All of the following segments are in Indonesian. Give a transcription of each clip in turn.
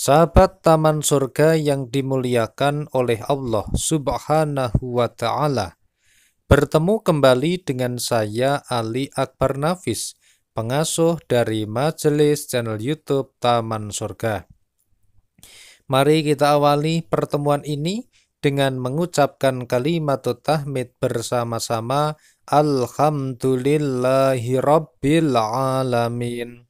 Sahabat taman surga yang dimuliakan oleh Allah Subhanahu wa Ta'ala, bertemu kembali dengan saya, Ali Akbar Nafis, pengasuh dari majelis channel YouTube Taman Surga. Mari kita awali pertemuan ini dengan mengucapkan kalimat tahmid bersama-sama Alhamdulillahi Rabbil Alamin.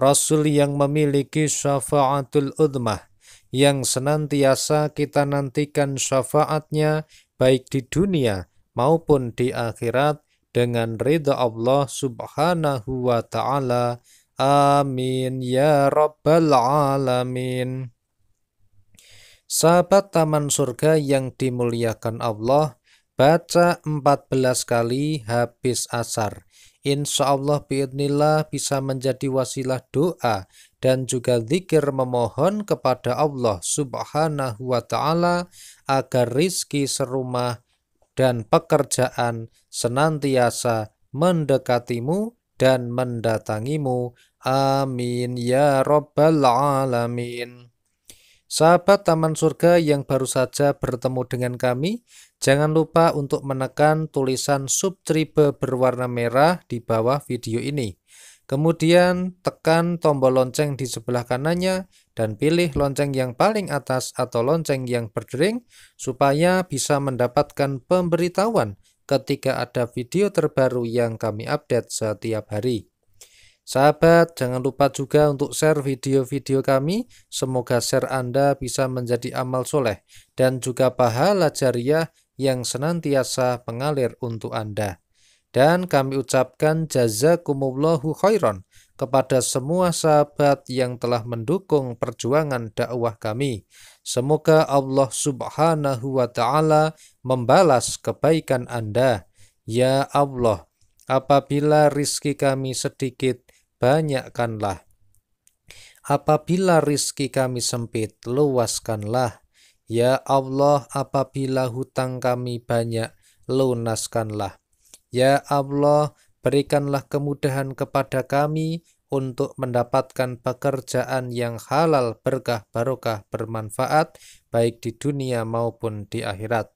Rasul yang memiliki syafaatul udmah, yang senantiasa kita nantikan syafaatnya baik di dunia maupun di akhirat dengan ridha Allah subhanahu wa ta'ala. Amin ya rabbal alamin. Sahabat taman surga yang dimuliakan Allah, baca 14 kali habis asar insya Allah biidnillah bisa menjadi wasilah doa dan juga zikir memohon kepada Allah subhanahu wa ta'ala agar rizki serumah dan pekerjaan senantiasa mendekatimu dan mendatangimu. Amin ya Rabbal Alamin. Sahabat Taman Surga yang baru saja bertemu dengan kami, jangan lupa untuk menekan tulisan subscribe berwarna merah di bawah video ini. Kemudian tekan tombol lonceng di sebelah kanannya dan pilih lonceng yang paling atas atau lonceng yang berdering supaya bisa mendapatkan pemberitahuan ketika ada video terbaru yang kami update setiap hari. Sahabat, jangan lupa juga untuk share video-video kami. Semoga share Anda bisa menjadi amal soleh dan juga pahala jariah yang senantiasa mengalir untuk Anda. Dan kami ucapkan jazakumullahu khairan kepada semua sahabat yang telah mendukung perjuangan dakwah kami. Semoga Allah subhanahu wa ta'ala membalas kebaikan Anda. Ya Allah, apabila rizki kami sedikit, banyakkanlah. Apabila rizki kami sempit, luaskanlah. Ya Allah, apabila hutang kami banyak, lunaskanlah. Ya Allah, berikanlah kemudahan kepada kami untuk mendapatkan pekerjaan yang halal, berkah, barokah, bermanfaat, baik di dunia maupun di akhirat.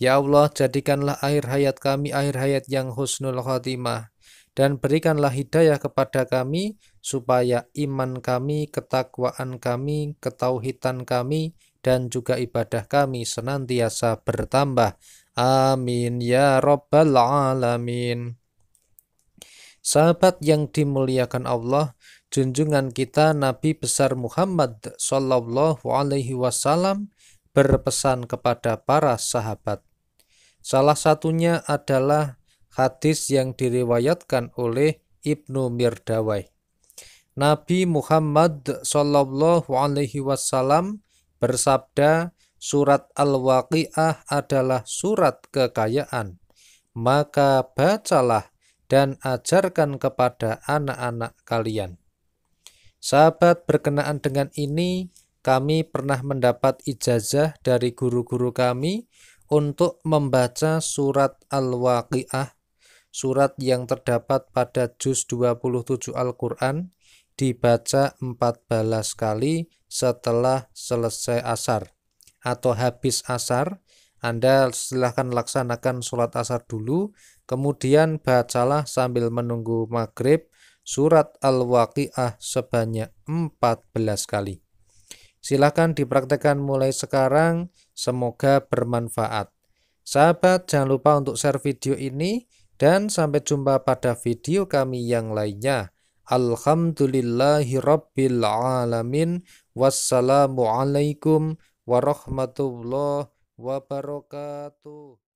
Ya Allah, jadikanlah akhir hayat kami akhir hayat yang husnul khatimah dan berikanlah hidayah kepada kami supaya iman kami, ketakwaan kami, ketauhidan kami dan juga ibadah kami senantiasa bertambah. Amin ya rabbal alamin. Sahabat yang dimuliakan Allah, junjungan kita Nabi besar Muhammad Shallallahu alaihi wasallam berpesan kepada para sahabat. Salah satunya adalah hadis yang diriwayatkan oleh Ibnu Mirdawai. Nabi Muhammad Shallallahu Alaihi Wasallam bersabda, surat Al-Waqi'ah adalah surat kekayaan. Maka bacalah dan ajarkan kepada anak-anak kalian. Sahabat berkenaan dengan ini, kami pernah mendapat ijazah dari guru-guru kami untuk membaca surat Al-Waqi'ah Surat yang terdapat pada juz 27 Al-Quran dibaca 14 kali setelah selesai asar atau habis asar. Anda silahkan laksanakan sholat asar dulu, kemudian bacalah sambil menunggu maghrib surat Al-Waqi'ah sebanyak 14 kali. Silahkan dipraktekkan mulai sekarang, semoga bermanfaat. Sahabat, jangan lupa untuk share video ini dan sampai jumpa pada video kami yang lainnya. Alhamdulillahirrabbilalamin. Wassalamualaikum warahmatullahi wabarakatuh.